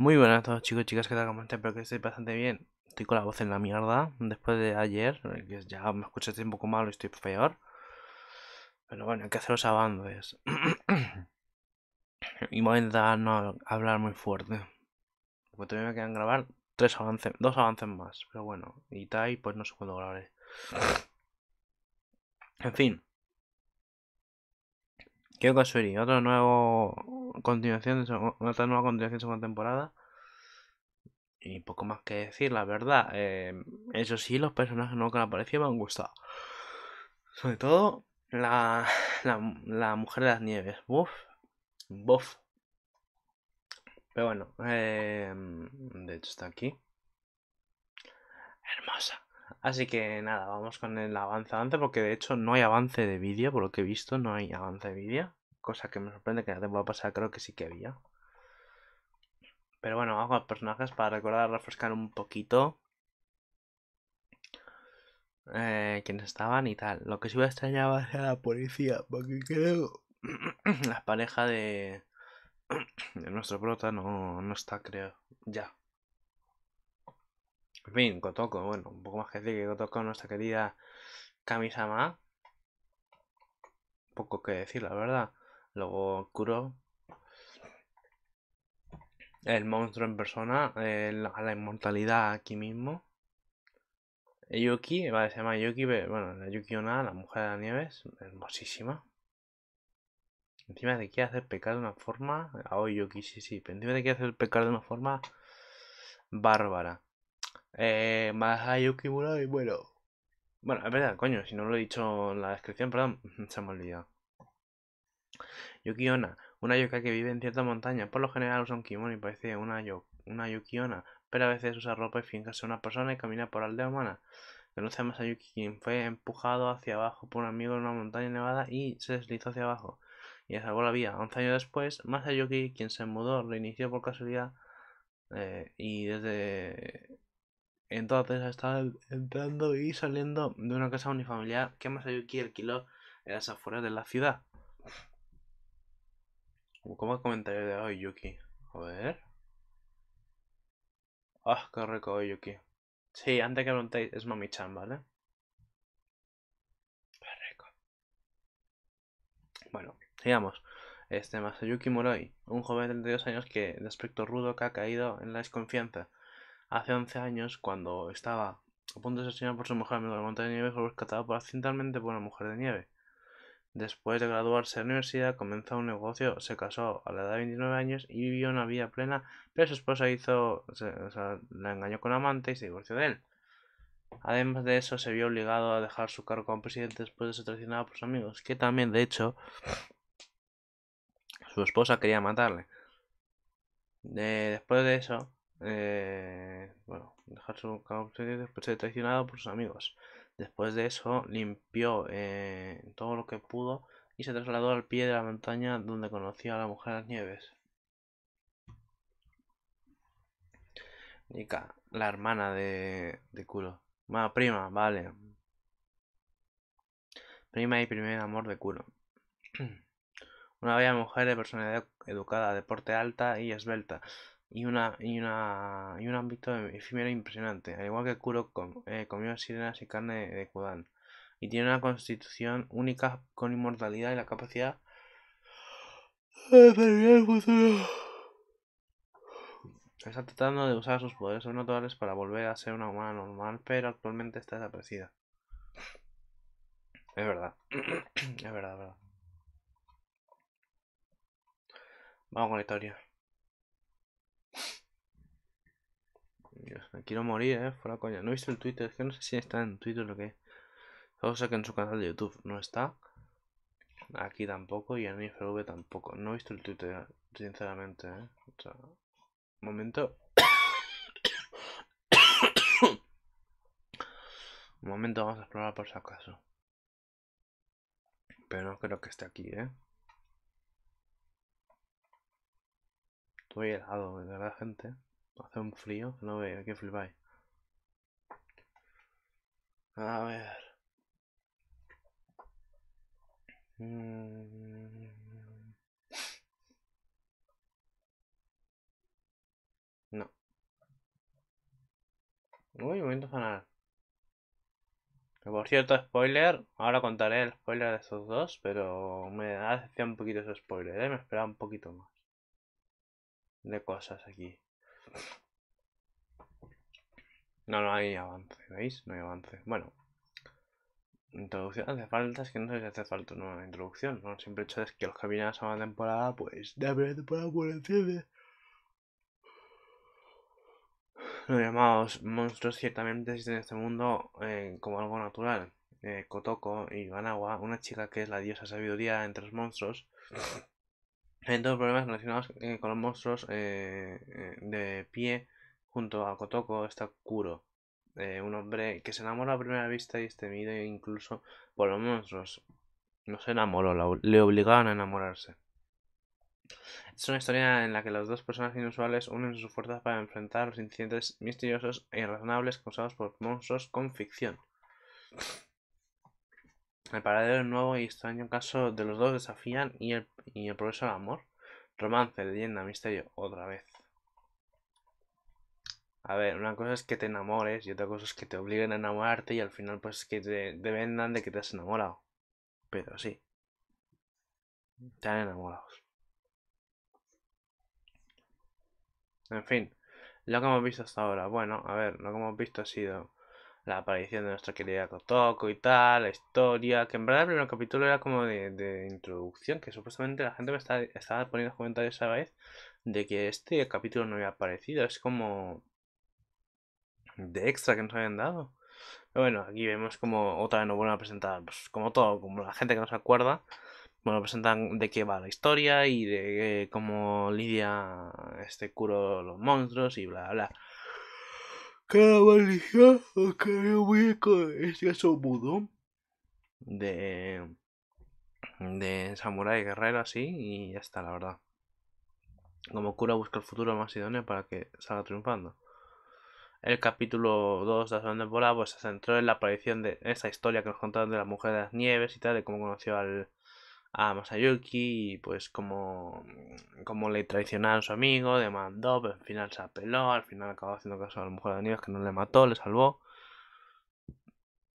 Muy buenas a todos chicos y chicas, que tal? ¿Cómo Espero que estéis bastante bien. Estoy con la voz en la mierda después de ayer, eh, que ya me escuchaste un poco mal y estoy peor. Pero bueno, hay que hacer los avances. y voy a intentar no hablar muy fuerte. Porque todavía me quedan grabar tres avances, dos avances más. Pero bueno, y Tai pues no sé cuándo grabaré. en fin. ¿Qué construir otro nuevo continuación de nueva continuación de segunda temporada. Y poco más que decir, la verdad. Em, eso sí, los personajes nuevos que han aparecido me han gustado. Sobre todo la, mujer de las nieves. Buff Buff. Pero bueno, em, de hecho está aquí. Hermosa. Así que nada, vamos con el avance avance porque de hecho no hay avance de vídeo, por lo que he visto, no hay avance de vídeo cosa que me sorprende que te va a pasar creo que sí que había. Pero bueno, hago a personajes para recordar, refrescar un poquito Quienes eh, quiénes estaban y tal. Lo que sí me extrañaba era la policía, porque creo la pareja de, nuestro prota no, no está, creo, ya. En fin, Kotoko, bueno, un poco más que decir que Kotoko, nuestra querida Kamisama. Poco que decir, la verdad luego Kuro. El monstruo en persona, a la inmortalidad aquí mismo. Yuki, eh, a se llama Yuki, bueno, la Yuki Ona, la mujer de las nieves, hermosísima. Encima de que hacer pecar de una forma, ah, oh Yuki, sí, sí, encima de que hacer pecar de una forma bárbara. Eh, Yuki y bueno. Bueno, es verdad, coño, si no lo he dicho en la descripción, perdón, se me ha olvidado. Yukiona, una Yuka que vive en cierta montaña. Por lo general usa un kimono y parece una, yo, una yukiona, pero a veces usa ropa y a una persona y camina por aldea humana. Conoce a Masayuki, quien fue empujado hacia abajo por un amigo en una montaña nevada y se deslizó hacia abajo. Y salvó la vida. Once años después, Masayuki, quien se mudó, reinició por casualidad eh, y desde entonces ha estado entrando y saliendo de una casa unifamiliar que Masayuki alquiló en las afueras de la ciudad. ¿Cómo comentario de Yuki? A ver. Ah, qué rico Yuki! Sí, antes que preguntéis, es Mami-chan, ¿vale? Qué rico. Bueno, sigamos. Este Masayuki Moroi, un joven de 32 años que de aspecto rudo que ha caído en la desconfianza. Hace 11 años, cuando estaba a punto de ser por su mujer amigo la montaña de nieve, fue rescatado accidentalmente por una mujer de nieve. Después de graduarse en la universidad, comenzó un negocio, se casó a la edad de 29 años y vivió una vida plena, pero su esposa hizo, la engañó con amante y se divorció de él. Además de eso, se vio obligado a dejar su cargo como presidente después de ser traicionado por sus amigos, que también, de hecho, su esposa quería matarle. después de eso, eh, bueno, dejar su cargo como presidente después de ser traicionado por sus amigos. Después de eso limpió eh, todo lo que pudo y se trasladó al pie de la montaña donde conoció a la mujer de las nieves. Nika, la hermana de, de Kuro. prima, vale. Prima y primer amor de culo. Una bella mujer de personalidad educada, de porte alta y esbelta, y, una, y, una, y un ámbito e- efímero impresionante. Al igual que Kuro eh, comió sirenas y carne de, de Y tiene una constitución única con inmortalidad y la capacidad de Está tratando de usar sus poderes sobrenaturales para volver a ser una humana normal, pero actualmente está desaparecida. Es verdad. es verdad, es verdad. Vamos con la historia. quiero morir, eh, fuera coña. No he visto el Twitter, es que no sé si está en Twitter lo que es. Solo que en su canal de YouTube no está. Aquí tampoco y en IFV tampoco. No he visto el Twitter, sinceramente, eh. O sea, momento. Un momento vamos a explorar por si acaso. Pero no creo que esté aquí, ¿eh? Estoy helado, de verdad, gente. Hace un frío, no veo, que flipáis. A ver. Mm. No. Uy, momento Que Por cierto, spoiler. Ahora contaré el spoiler de esos dos, pero me da decepción un poquito ese spoiler, ¿eh? me esperaba un poquito más de cosas aquí. No, no hay avance, ¿veis? No hay avance. Bueno. Introducción hace falta, es que no sé si hace falta una introducción, ¿no? Siempre he hecho es que los que a la temporada, pues de la primera temporada por encima. Los llamados monstruos ciertamente existen en este mundo eh, como algo natural. Eh, Kotoko y Ganawa, una chica que es la diosa sabiduría entre los monstruos, los problemas relacionados eh, con los monstruos eh, eh, de pie junto a Kotoko está Kuro, un hombre que se enamora a primera vista y es temido incluso por los monstruos. No se enamoró, le obligaron a enamorarse. Es una historia en la que las dos personas inusuales unen sus fuerzas para enfrentar los incidentes misteriosos e irrazonables causados por monstruos con ficción. El paradero nuevo y extraño caso de los dos desafían y el, y amor. Romance, leyenda, misterio, otra vez. A ver, una cosa es que te enamores y otra cosa es que te obliguen a enamorarte y al final pues que te, vendan de que te has enamorado. Pero sí. Te han enamorado. En fin, lo que hemos visto hasta ahora. Bueno, a ver, lo que hemos visto ha sido la aparición de nuestra querida Kotoko y tal, la historia, que en verdad el primer capítulo era como de, introducción, que supuestamente la gente me está poniendo comentarios a la vez de que este capítulo no había aparecido, es como de extra que nos habían dado. Pero bueno, aquí vemos como otra vez nos vuelven a presentar, pues como todo, como la gente que nos acuerda, bueno, presentan de qué va la historia y de eh, cómo lidia este curo los monstruos y bla bla. Cada que este es De. De Samurai Guerrero, así, y ya está, la verdad. Como cura busca el futuro más idóneo para que salga triunfando. El capítulo 2 de la segunda pues, se centró en la aparición de esa historia que nos contaron de la mujer de las nieves y tal, de cómo conoció al, a Masayuki pues como, mm, como le traicionaron a su amigo, demandó, pero al final se apeló, al final acabó haciendo caso a la mujer de niños que no le mató, le salvó.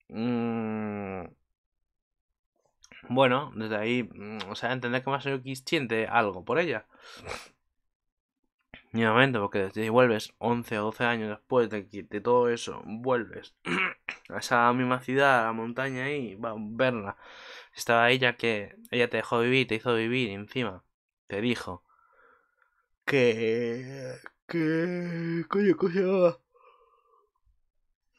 Mm. Bueno, desde ahí, mm, o sea, entender que Masayuki siente algo por ella. Nuevamente, porque desde ahí vuelves 11 o 12 años después de, de todo eso, vuelves a esa misma ciudad, a la montaña y va, verla. Estaba ella que ella te dejó vivir, te hizo vivir encima te dijo que... que... coño, coño.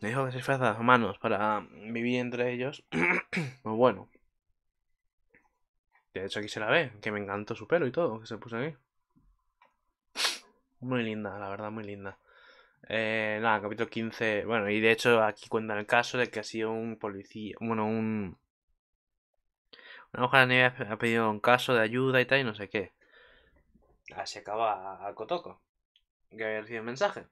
Me dijo que se las manos para vivir entre ellos. pues bueno. De hecho aquí se la ve, que me encantó su pelo y todo, que se puso aquí. Muy linda, la verdad, muy linda. Eh, nada, capítulo 15. Bueno, y de hecho aquí cuentan el caso de que ha sido un policía. Bueno, un. Una mujer de nieve ha pedido un caso de ayuda y tal, y no sé qué. Así ah, acaba a Kotoko, que había recibido un mensaje.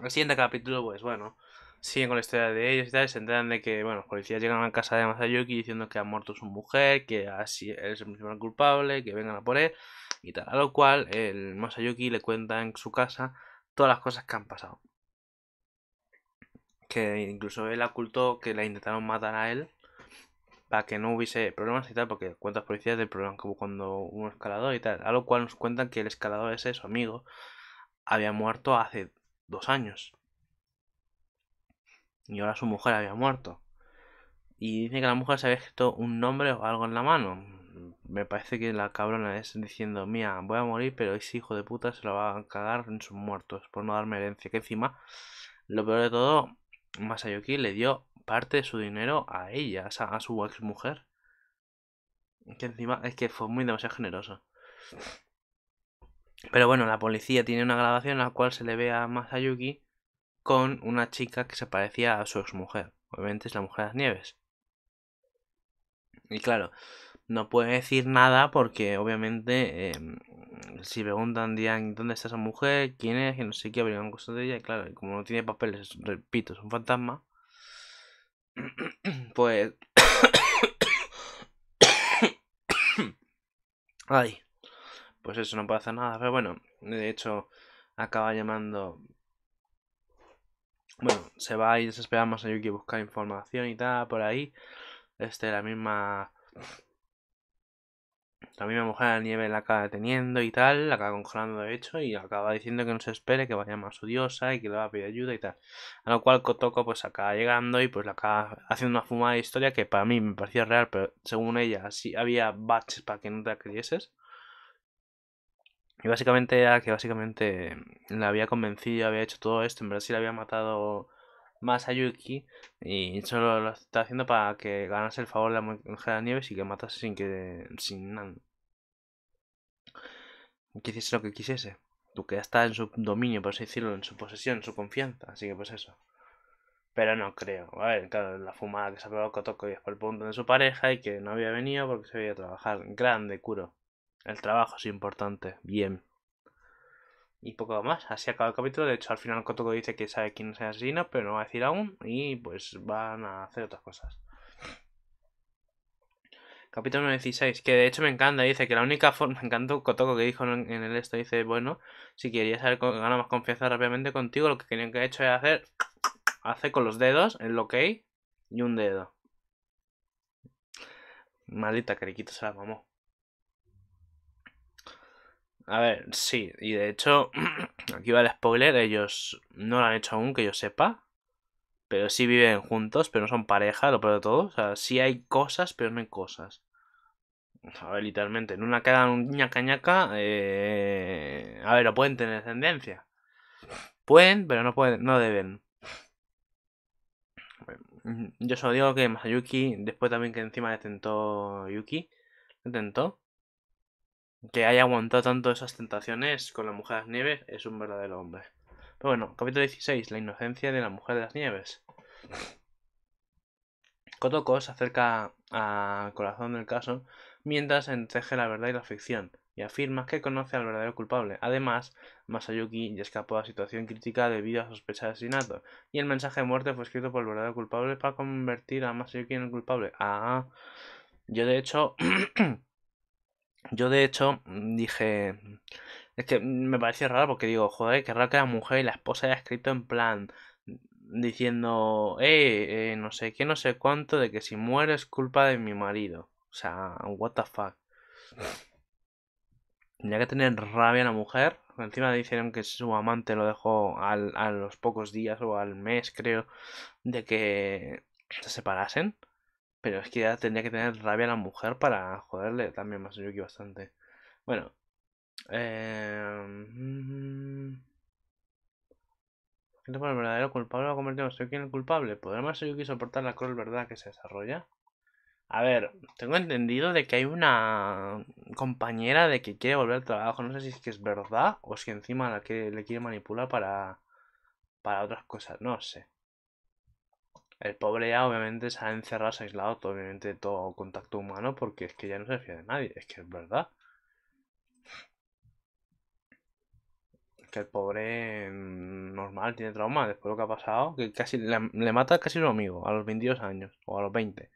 El siguiente capítulo, pues bueno, siguen con la historia de ellos y tal. se enteran de que, bueno, los policías llegan a la casa de Masayuki diciendo que ha muerto su mujer, que así es el principal culpable, que vengan a por él y tal. A lo cual, el Masayuki le cuenta en su casa todas las cosas que han pasado. Que incluso él ocultó que la intentaron matar a él para que no hubiese problemas y tal, porque cuentas policías del problema como cuando un escalador y tal, a lo cual nos cuentan que el escalador ese, su amigo, había muerto hace dos años. Y ahora su mujer había muerto. Y dice que la mujer se había escrito un nombre o algo en la mano me parece que la cabrona es diciendo, mía, voy a morir, pero ese hijo de puta se lo va a cagar en sus muertos por no darme herencia. Que encima, lo peor de todo, Masayuki le dio parte de su dinero a ella, a su exmujer. mujer. Que encima es que fue muy demasiado generoso. Pero bueno, la policía tiene una grabación en la cual se le ve a Masayuki con una chica que se parecía a su exmujer. Obviamente es la mujer de las nieves. Y claro, no puede decir nada porque obviamente em, si preguntan dirán dónde está esa mujer, quién es, que no sé qué, habrían cosas de ella, y claro, como no tiene papeles, repito, es un fantasma, pues... Ay, pues eso no puede hacer nada, pero bueno, de hecho acaba llamando... Bueno, se va y desesperamos a Yuki buscar información y tal, por ahí. Este, la misma también me mujer de la nieve la acaba deteniendo y tal, la acaba congelando de hecho y acaba diciendo que no se espere, que vaya más su diosa y que le va a pedir ayuda y tal. A lo cual Kotoko pues acaba llegando y pues la acaba haciendo una fumada de historia que para mí me parecía real, pero según ella sí había baches para que no te la Y básicamente era que básicamente la había convencido, había hecho todo esto, en verdad sí la había matado Masayuki y solo lo está haciendo para que ganase el favor de la mujer de nieve y que matase sin que sin nada. Que hiciese lo que quisiese. Tú que ya está en su dominio, por así decirlo, en su posesión, en su confianza. Así que pues eso. Pero no creo. A ver, claro, la fumada que se ha probado Kotoko y después el punto de su pareja y que no había venido porque se había a trabajar. Grande, curo. El trabajo es importante. Bien. Y poco más, así acaba el capítulo. De hecho, al final Kotoko dice que sabe quién es Asesina, pero no va a decir aún. Y pues van a hacer otras cosas. Capítulo 16, que de hecho me encanta, dice que la única forma, me encantó Kotoko que dijo en el esto, dice, bueno, si querías ganar más confianza rápidamente contigo, lo que querían que he hecho es hacer, hace con los dedos, el ok y un dedo. Maldita Cariquito se la mamó. A ver, sí, y de hecho, aquí va el spoiler, ellos no lo han hecho aún, que yo sepa. Pero sí viven juntos, pero no son pareja, lo peor de todo. O sea, sí hay cosas, pero no hay cosas. A ver, literalmente, en una cara ñaca ñaca, eh... a ver, ¿lo pueden tener descendencia? Pueden, pero no pueden, no deben. Yo solo digo que Masayuki, después también que encima le tentó Yuki, le que haya aguantado tanto esas tentaciones con la Mujer de las Nieves es un verdadero hombre. Pero bueno, capítulo 16, la inocencia de la Mujer de las Nieves. Kotoko se acerca al corazón del caso mientras entreje la verdad y la ficción y afirma que conoce al verdadero culpable. Además, Masayuki ya escapó a situación crítica debido a sospecha de asesinato y el mensaje de muerte fue escrito por el verdadero culpable para convertir a Masayuki en el culpable. Ah, yo de hecho Yo de hecho mm, dije, es que me pareció raro porque digo, joder, qué raro que la mujer y la esposa haya escrito en plan diciendo, eh, eh, no sé qué, no sé cuánto, de que si mueres es culpa de mi marido. O sea, what the fuck. Ya que tener rabia la mujer. Encima dijeron que su amante lo dejó al, a los pocos días o al mes, creo, de que se separasen. Pero es que tendría que tener rabia la mujer para joderle también Masuyuki bastante. Bueno. Eh... el verdadero culpable va a convertir el culpable? ¿Podrá Masuyuki soportar la cruel verdad que se desarrolla? A ver, tengo entendido de que hay una compañera de que quiere volver al trabajo. No sé si es que es verdad o si encima la que le quiere manipular para, para otras cosas. No sé. El pobre ya obviamente se ha encerrado, se ha aislado obviamente todo contacto humano porque es que ya no se fía de nadie, es que es verdad. Es que el pobre mm, normal tiene trauma después de lo que ha pasado, que casi le, mata casi a su amigo a los 22 años o a los 20.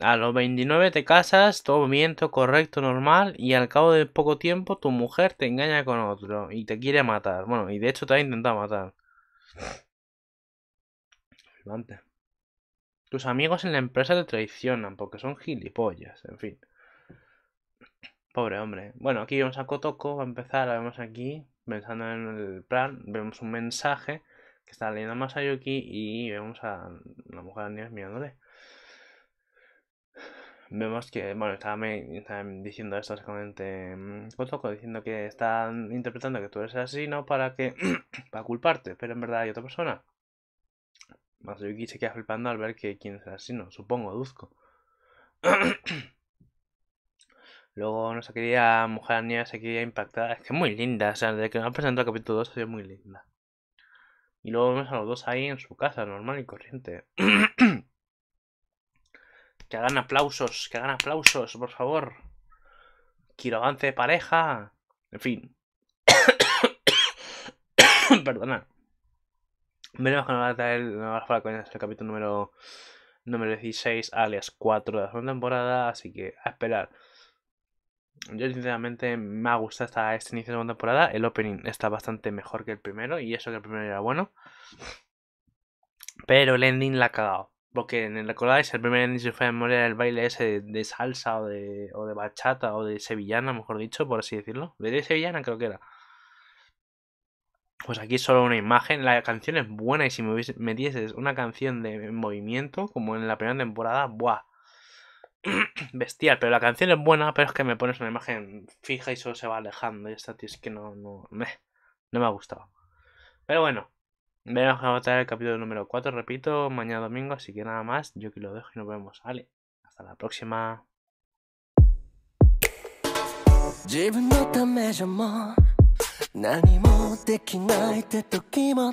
A los 29 te casas, todo bien, correcto, normal, y al cabo de poco tiempo tu mujer te engaña con otro y te quiere matar. Bueno, y de hecho te ha intentado matar. Tus amigos en la empresa te traicionan porque son gilipollas, en fin. Pobre hombre. Bueno, aquí vemos a Kotoko, va a empezar, vemos aquí, pensando en el plan, vemos un mensaje que está leyendo Masayuki y vemos a la mujer de mirándole. Vemos que, bueno, estaba, diciendo esto básicamente mm, Kotoko, diciendo que están interpretando que tú eres asesino para que, para culparte, pero en verdad hay otra persona. Masayuki se queda flipando al ver que quién es el asesino, supongo, duzco. Luego nuestra querida mujer niña. se quería impactar. Es que es muy linda, o sea, desde que nos ha presentado el capítulo 2 ha sido muy linda. Y luego vemos a los dos ahí en su casa, normal y corriente. que hagan aplausos, que hagan aplausos, por favor. Quiero avance de pareja. En fin. Perdona. Veremos que nos va a traer el capítulo número, número 16, alias 4 de la segunda temporada, así que a esperar. Yo sinceramente me ha gustado hasta este inicio de la segunda temporada. El opening está bastante mejor que el primero. Y eso que el primero era bueno. Pero el ending la ha cagado. Porque en el recordáis, el primer ending se fue a memoria el baile ese de, salsa o de, o de, bachata o de sevillana, mejor dicho, por así decirlo. De sevillana creo que era. Pues aquí solo una imagen. La canción es buena y si me metieses una canción de movimiento, como en la primera temporada, ¡buah! Bestial, pero la canción es buena, pero es que me pones una imagen fija y solo se va alejando. Y esta, tío, es que no, no, me, ha gustado. Pero bueno, veremos que a traer el capítulo número 4, repito, mañana domingo. Así que nada más, yo aquí lo dejo y nos vemos. Vale, hasta la próxima. 何もできないって時も